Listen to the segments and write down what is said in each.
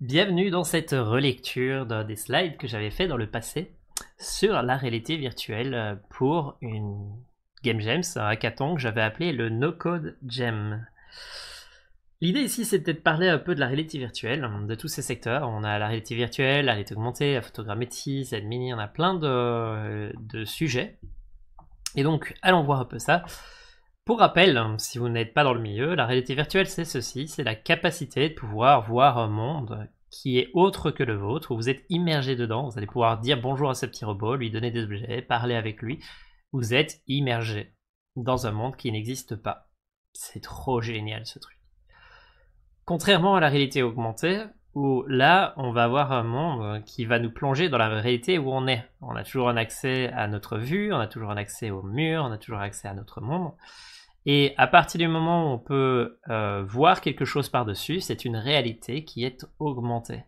Bienvenue dans cette relecture des slides que j'avais fait dans le passé sur la réalité virtuelle euh, pour une Game Gems, un hackathon que j'avais appelé le No Code Gem. L'idée ici, c'était de parler un peu de la réalité virtuelle, hein, de tous ces secteurs. On a la réalité virtuelle, la réalité augmentée, la photogrammétrie, Mini, on a plein euh, de sujets. Et donc, allons voir un peu ça. Pour rappel, hein, si vous n'êtes pas dans le milieu, la réalité virtuelle c'est ceci, c'est la capacité de pouvoir voir un monde qui est autre que le vôtre, où vous êtes immergé dedans, vous allez pouvoir dire bonjour à ce petit robot, lui donner des objets, parler avec lui, vous êtes immergé dans un monde qui n'existe pas. C'est trop génial ce truc. Contrairement à la réalité augmentée, où là, on va avoir un monde qui va nous plonger dans la réalité où on est. On a toujours un accès à notre vue, on a toujours un accès au mur, on a toujours accès à notre monde. Et à partir du moment où on peut euh, voir quelque chose par-dessus, c'est une réalité qui est augmentée.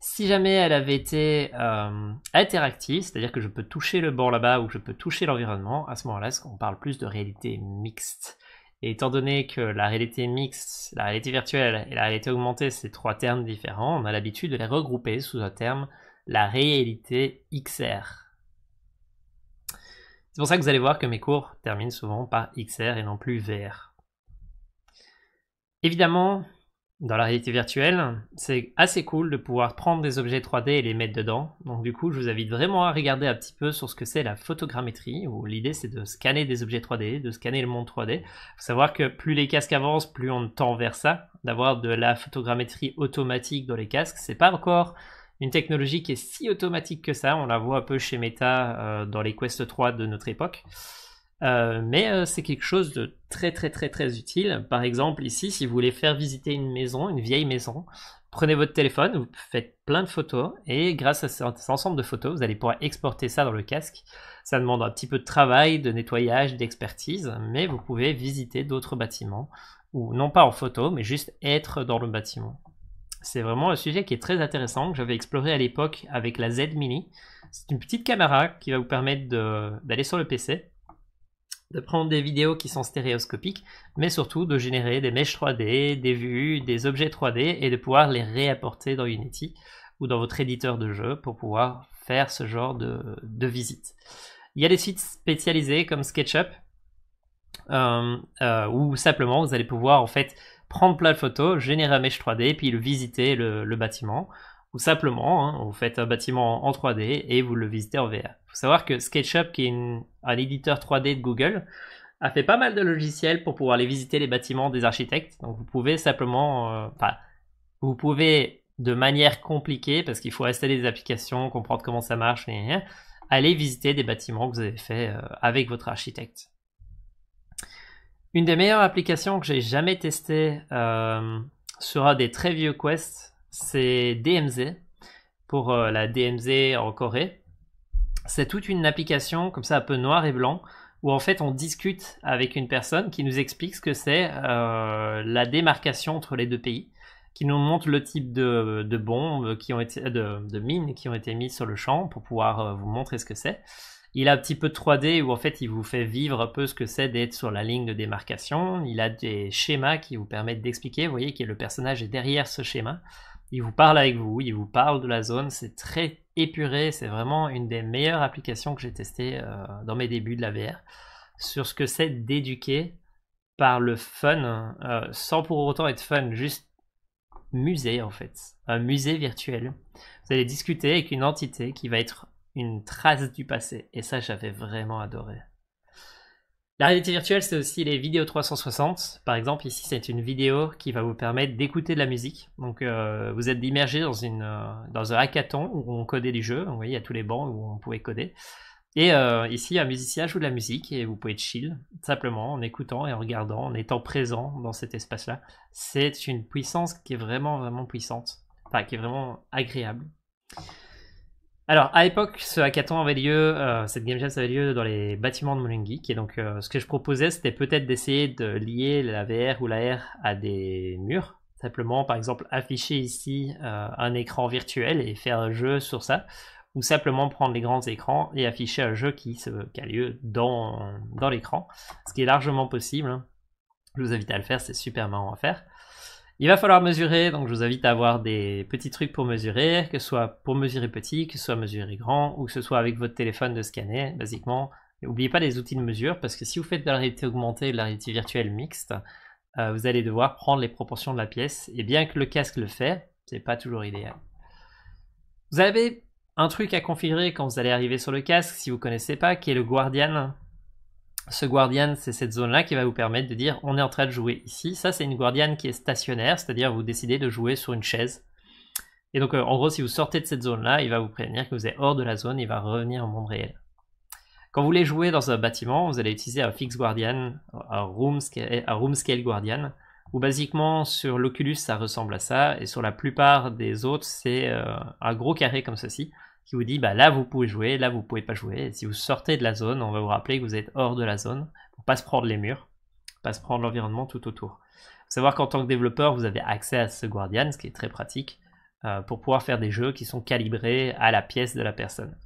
Si jamais elle avait été euh, interactive, c'est-à-dire que je peux toucher le bord là-bas ou que je peux toucher l'environnement, à ce moment-là, on parle plus de réalité mixte. Et étant donné que la réalité mixte, la réalité virtuelle et la réalité augmentée, c'est trois termes différents, on a l'habitude de les regrouper sous un terme la réalité XR. C'est pour ça que vous allez voir que mes cours terminent souvent par XR et non plus VR. Évidemment, dans la réalité virtuelle, c'est assez cool de pouvoir prendre des objets 3D et les mettre dedans. Donc du coup, je vous invite vraiment à regarder un petit peu sur ce que c'est la photogrammétrie, où l'idée c'est de scanner des objets 3D, de scanner le monde 3D. Faut savoir que plus les casques avancent, plus on tend vers ça. D'avoir de la photogrammétrie automatique dans les casques, c'est pas encore une technologie qui est si automatique que ça. On la voit un peu chez Meta euh, dans les Quest 3 de notre époque. Euh, mais euh, c'est quelque chose de très très très très utile. Par exemple, ici, si vous voulez faire visiter une maison, une vieille maison, prenez votre téléphone, vous faites plein de photos et grâce à cet ensemble de photos, vous allez pouvoir exporter ça dans le casque. Ça demande un petit peu de travail, de nettoyage, d'expertise, mais vous pouvez visiter d'autres bâtiments ou non pas en photo, mais juste être dans le bâtiment c'est vraiment un sujet qui est très intéressant, que j'avais exploré à l'époque avec la Z Mini. C'est une petite caméra qui va vous permettre d'aller sur le PC, de prendre des vidéos qui sont stéréoscopiques, mais surtout de générer des mèches 3D, des vues, des objets 3D et de pouvoir les réapporter dans Unity ou dans votre éditeur de jeu pour pouvoir faire ce genre de, de visite. Il y a des sites spécialisés comme SketchUp euh, euh, où simplement vous allez pouvoir en fait prendre plein de photos, générer un mesh 3D, puis le visiter le, bâtiment. Ou simplement, hein, vous faites un bâtiment en 3D et vous le visitez en VR. Il faut savoir que SketchUp, qui est un éditeur 3D de Google, a fait pas mal de logiciels pour pouvoir aller visiter les bâtiments des architectes. Donc vous pouvez simplement, euh, enfin vous pouvez de manière compliquée, parce qu'il faut installer des applications, comprendre comment ça marche, et, aller visiter des bâtiments que vous avez faits euh, avec votre architecte. Une des meilleures applications que j'ai jamais testées euh, sur un des très vieux quests, c'est DMZ, pour euh, la DMZ en Corée. C'est toute une application comme ça un peu noir et blanc, où en fait on discute avec une personne qui nous explique ce que c'est euh, la démarcation entre les deux pays, qui nous montre le type de, bombes, qui ont été, de, mines qui ont été mises sur le champ pour pouvoir vous montrer ce que c'est. Il a un petit peu de 3D où en fait il vous fait vivre un peu ce que c'est d'être sur la ligne de démarcation. Il a des schémas qui vous permettent d'expliquer. Vous voyez que le personnage est derrière ce schéma. Il vous parle avec vous, il vous parle de la zone. C'est très épuré. C'est vraiment une des meilleures applications que j'ai testées euh, dans mes débuts de la VR sur ce que c'est d'éduquer par le fun, euh, sans pour autant être fun, juste musée en fait, un musée virtuel. Vous allez discuter avec une entité qui va être une trace du passé. Et ça, j'avais vraiment adoré. La réalité virtuelle, c'est aussi les vidéos 360. Par exemple, ici, c'est une vidéo qui va vous permettre d'écouter de la musique. Donc, euh, vous êtes immergé dans, une, euh, dans un hackathon où on codait les jeux. Vous voyez, il y a tous les bancs où on pouvait coder. Et euh, ici, un musicien joue de la musique et vous pouvez chill, simplement, en écoutant et en regardant, en étant présent dans cet espace-là. C'est une puissance qui est vraiment, vraiment puissante. Enfin, qui est vraiment agréable. Alors, à l'époque, ce hackathon avait lieu, euh, cette game jam avait lieu dans les bâtiments de Geek et donc euh, ce que je proposais, c'était peut-être d'essayer de lier la VR ou la R à des murs, simplement, par exemple, afficher ici euh, un écran virtuel et faire un jeu sur ça, ou simplement prendre les grands écrans et afficher un jeu qui, a lieu dans l'écran, ce qui est largement possible. Je vous invite à le faire, c'est super marrant à faire. Il va falloir mesurer, donc je vous invite à avoir des petits trucs pour mesurer, que ce soit pour mesurer petit, que ce soit mesurer grand, ou que ce soit avec votre téléphone de scanner, basiquement. N'oubliez pas les outils de mesure, parce que si vous faites de la réalité augmentée et de la réalité virtuelle mixte, euh, vous allez devoir prendre les proportions de la pièce, et bien que le casque le fait, c'est pas toujours idéal. Vous avez un truc à configurer quand vous allez arriver sur le casque, si vous connaissez pas, qui est le Guardian, ce guardian, c'est cette zone-là qui va vous permettre de dire on est en train de jouer ici. Ça, c'est une guardian qui est stationnaire, c'est-à-dire vous décidez de jouer sur une chaise. Et donc, euh, en gros, si vous sortez de cette zone-là, il va vous prévenir que vous êtes hors de la zone, il va revenir au monde réel. Quand vous voulez jouer dans un bâtiment, vous allez utiliser un Fix Guardian, un Room, scale, Guardian, où basiquement sur l'Oculus, ça ressemble à ça, et sur la plupart des autres, c'est euh, un gros carré comme ceci, qui vous dit bah là vous pouvez jouer, là vous pouvez pas jouer. si vous sortez de la zone, on va vous rappeler que vous êtes hors de la zone pour pas se prendre les murs, pas se prendre l'environnement tout autour. Faut savoir qu'en tant que développeur, vous avez accès à ce Guardian, ce qui est très pratique euh, pour pouvoir faire des jeux qui sont calibrés à la pièce de la personne.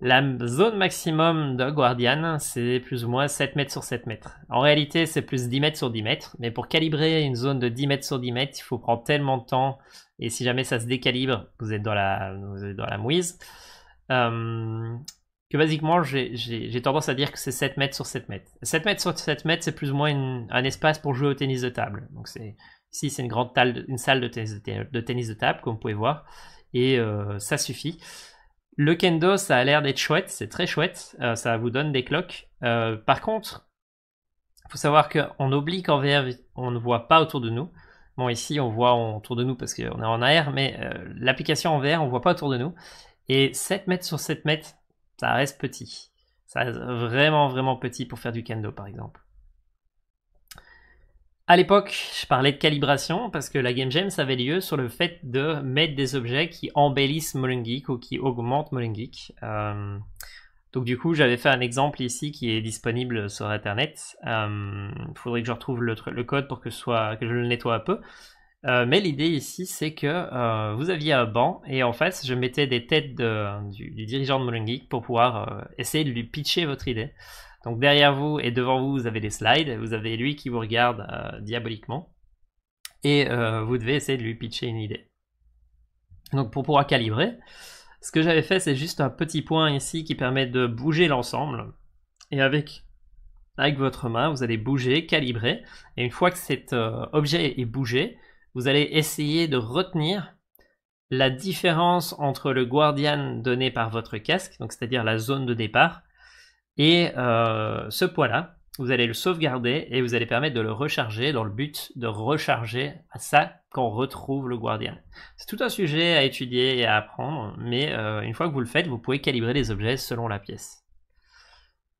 La zone maximum de Guardian, c'est plus ou moins 7 mètres sur 7 mètres. En réalité, c'est plus 10 mètres sur 10 mètres, mais pour calibrer une zone de 10 mètres sur 10 mètres, il faut prendre tellement de temps et si jamais ça se décalibre, vous êtes dans la, mouise. Euh, que basiquement, j'ai tendance à dire que c'est 7 mètres sur 7 mètres. 7 mètres sur 7 mètres, c'est plus ou moins un espace pour jouer au tennis de table. Donc ici, c'est une grande une salle de tennis de, tennis de table, comme vous pouvez voir. Et euh, ça suffit. Le kendo, ça a l'air d'être chouette, c'est très chouette, euh, ça vous donne des cloques. par contre, il faut savoir qu'on oublie qu'en VR, on ne voit pas autour de nous. Bon, ici, on voit autour de nous parce qu'on est en AR, mais euh, l'application en vert on ne voit pas autour de nous. Et 7 mètres sur 7 mètres, ça reste petit. Ça reste vraiment, vraiment petit pour faire du kendo, par exemple. À l'époque, je parlais de calibration parce que la game jam, ça avait lieu sur le fait de mettre des objets qui embellissent Geek ou qui augmentent Geek. Euh, donc du coup, j'avais fait un exemple ici qui est disponible sur Internet. Il euh, faudrait que je retrouve le, code pour que, soit, que je le nettoie un peu. Euh, mais l'idée ici, c'est que euh, vous aviez un banc et en face, je mettais des têtes du, dirigeant de Geek pour pouvoir essayer de lui pitcher votre idée. Donc derrière vous et devant vous, vous avez des slides. Vous avez lui qui vous regarde diaboliquement et vous devez essayer de lui pitcher une idée. Donc pour pouvoir calibrer, ce que j'avais fait, c'est juste un petit point ici qui permet de bouger l'ensemble. Et avec, avec votre main, vous allez bouger, calibrer. Et une fois que cet euh, objet est bougé, vous allez essayer de retenir la différence entre le guardian donné par votre casque, donc c'est-à-dire la zone de départ, et euh, ce poids-là, vous allez le sauvegarder et vous allez permettre de le recharger dans le but de recharger à ça qu'on retrouve le gardien. C'est tout un sujet à étudier et à apprendre, mais euh, une fois que vous le faites, vous pouvez calibrer les objets selon la pièce.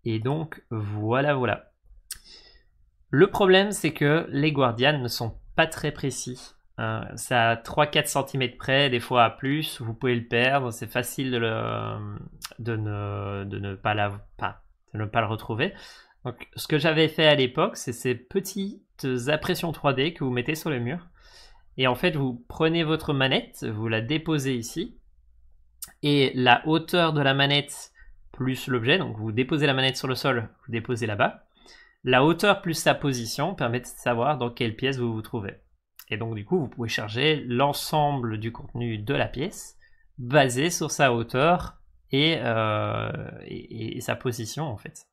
Et donc voilà, voilà. Le problème, c'est que les guardians ne sont pas très précis. ça hein. à 3-4 cm près, des fois à plus, vous pouvez le perdre, c'est facile de, euh, pas de ne pas le retrouver ce que j'avais fait à l'époque, c'est ces petites impressions 3D que vous mettez sur le mur. Et en fait, vous prenez votre manette, vous la déposez ici, et la hauteur de la manette plus l'objet, donc vous déposez la manette sur le sol, vous déposez là-bas, la hauteur plus sa position permet de savoir dans quelle pièce vous vous trouvez. Et donc du coup, vous pouvez charger l'ensemble du contenu de la pièce basé sur sa hauteur et, euh, et sa position en fait.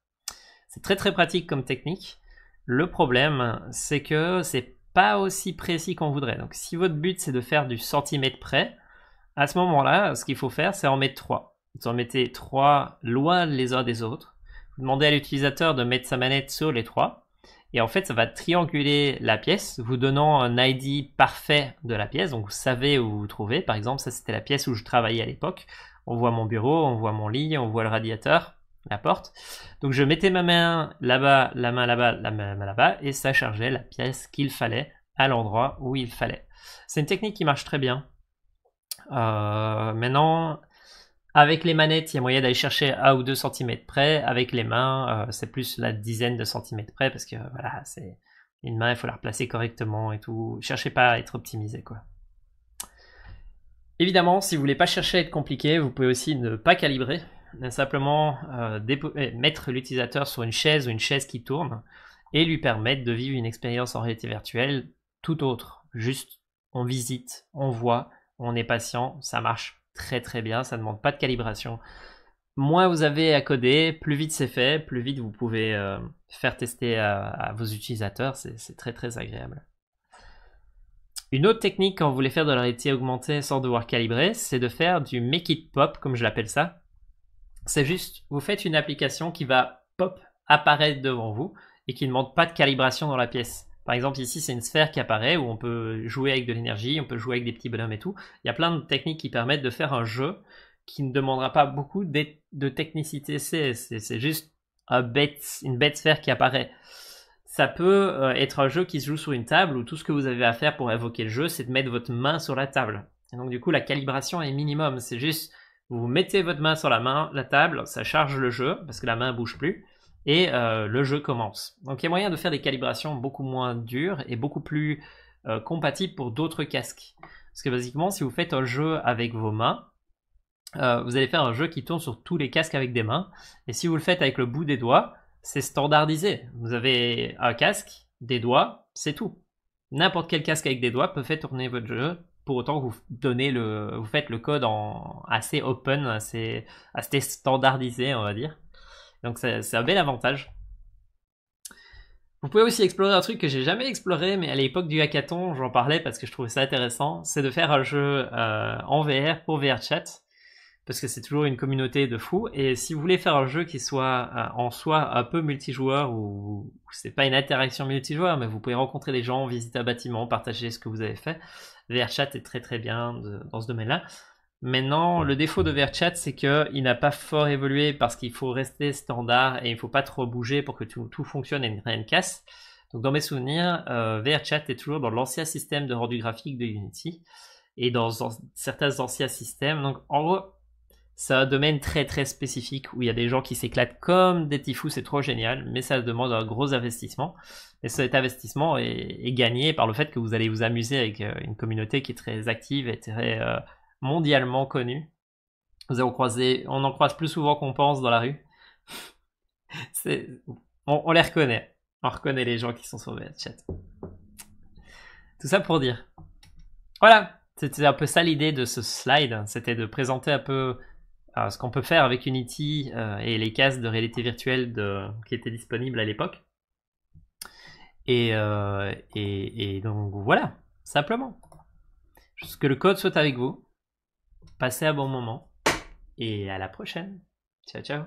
C'est très très pratique comme technique. Le problème, c'est que c'est pas aussi précis qu'on voudrait. Donc si votre but c'est de faire du centimètre près, à ce moment-là, ce qu'il faut faire, c'est en mettre trois. Vous en mettez trois loin les uns des autres. Vous demandez à l'utilisateur de mettre sa manette sur les trois, Et en fait, ça va trianguler la pièce, vous donnant un ID parfait de la pièce. Donc vous savez où vous vous trouvez. Par exemple, ça c'était la pièce où je travaillais à l'époque. On voit mon bureau, on voit mon lit, on voit le radiateur la porte. Donc je mettais ma main là-bas, la main là-bas, la main là-bas, et ça chargeait la pièce qu'il fallait à l'endroit où il fallait. C'est une technique qui marche très bien. Euh, maintenant, avec les manettes, il y a moyen d'aller chercher à ou 2 cm près. Avec les mains, euh, c'est plus la dizaine de centimètres près parce que voilà, c'est une main, il faut la replacer correctement et tout. Cherchez pas à être optimisé quoi. Évidemment, si vous voulez pas chercher à être compliqué, vous pouvez aussi ne pas calibrer simplement euh, eh, mettre l'utilisateur sur une chaise ou une chaise qui tourne et lui permettre de vivre une expérience en réalité virtuelle tout autre. Juste, on visite, on voit, on est patient, ça marche très très bien, ça ne demande pas de calibration. Moins vous avez à coder, plus vite c'est fait, plus vite vous pouvez euh, faire tester à, à vos utilisateurs, c'est très très agréable. Une autre technique quand vous voulez faire de la réalité augmentée sans devoir calibrer, c'est de faire du make it pop, comme je l'appelle ça c'est juste, vous faites une application qui va pop apparaître devant vous et qui ne demande pas de calibration dans la pièce. Par exemple, ici, c'est une sphère qui apparaît où on peut jouer avec de l'énergie, on peut jouer avec des petits bonhommes et tout. Il y a plein de techniques qui permettent de faire un jeu qui ne demandera pas beaucoup de technicité C'est juste une bête sphère qui apparaît. Ça peut euh, être un jeu qui se joue sur une table où tout ce que vous avez à faire pour évoquer le jeu, c'est de mettre votre main sur la table. Et donc, du coup, la calibration est minimum. C'est juste vous mettez votre main sur la main, la table, ça charge le jeu parce que la main bouge plus et euh, le jeu commence. Donc il y a moyen de faire des calibrations beaucoup moins dures et beaucoup plus euh, compatibles pour d'autres casques. Parce que basiquement, si vous faites un jeu avec vos mains, euh, vous allez faire un jeu qui tourne sur tous les casques avec des mains. Et si vous le faites avec le bout des doigts, c'est standardisé. Vous avez un casque, des doigts, c'est tout. N'importe quel casque avec des doigts peut faire tourner votre jeu pour autant vous le, vous faites le code en assez open, assez, standardisé, on va dire. Donc c'est un bel avantage. Vous pouvez aussi explorer un truc que j'ai jamais exploré, mais à l'époque du hackathon, j'en parlais parce que je trouvais ça intéressant, c'est de faire un jeu euh, en VR pour VRChat parce que c'est toujours une communauté de fous. Et si vous voulez faire un jeu qui soit euh, en soi un peu multijoueur ou c'est pas une interaction multijoueur, mais vous pouvez rencontrer des gens, visiter un bâtiment, partager ce que vous avez fait, VRChat est très très bien dans ce domaine-là. Maintenant, le défaut de VRChat, c'est qu'il n'a pas fort évolué parce qu'il faut rester standard et il ne faut pas trop bouger pour que tout, fonctionne et rien ne casse. Donc, dans mes souvenirs, euh, VRChat est toujours dans l'ancien système de rendu graphique de Unity et dans certains anciens systèmes. Donc, en gros, c'est un domaine très très spécifique où il y a des gens qui s'éclatent comme des tifous, c'est trop génial, mais ça demande un gros investissement. Et cet investissement est, gagné par le fait que vous allez vous amuser avec euh, une communauté qui est très active et très euh, mondialement connue. Vous allez croiser, on en croise plus souvent qu'on pense dans la rue. on, on les reconnaît. On reconnaît les gens qui sont sur la chat. Tout ça pour dire. Voilà, c'était un peu ça l'idée de ce slide. Hein. C'était de présenter un peu ce qu'on peut faire avec Unity euh, et les cases de réalité virtuelle qui étaient disponibles à l'époque. Euh, et, donc voilà, simplement. Juste que le code soit avec vous. Passez un bon moment. Et à la prochaine. Ciao, ciao.